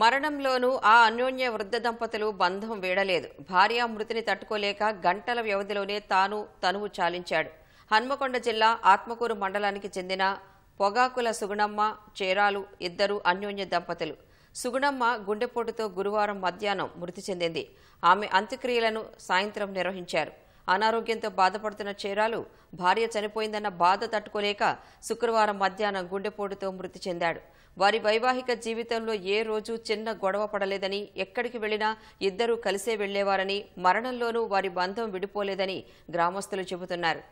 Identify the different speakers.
Speaker 1: మరణంలోనూ ఆ అన్యోన్య వృద్ధ దంపతులు బంధం వీడలేదు భార్య మృతిని తట్టుకోలేక గంటల వ్యవధిలోనే తాను తనువు చాలించాడు హన్మకొండ జిల్లా ఆత్మకూరు మండలానికి చెందిన పొగాకుల సుగుణమ్మ చేరాలు ఇద్దరు అన్యోన్య దంపతులు సుగుణమ్మ గుండెపోటుతో గురువారం మధ్యాహ్నం మృతి చెందింది ఆమె అంత్యక్రియలను సాయంత్రం నిర్వహించారు అనారోగ్యంతో బాధపడుతున్న చేరాలు భార్య చనిపోయిందన్న బాధ తట్టుకోలేక శుక్రవారం మధ్యాహ్నం గుండెపోటుతో మృతి చెందాడు వారి వైవాహిక జీవితంలో ఏ రోజు చిన్న గొడవ పడలేదని ఎక్కడికి వెళ్లినా ఇద్దరూ కలిసే వెళ్లేవారని మరణంలోనూ వారి బంధం విడిపోలేదని గ్రామస్తులు చెబుతున్నారు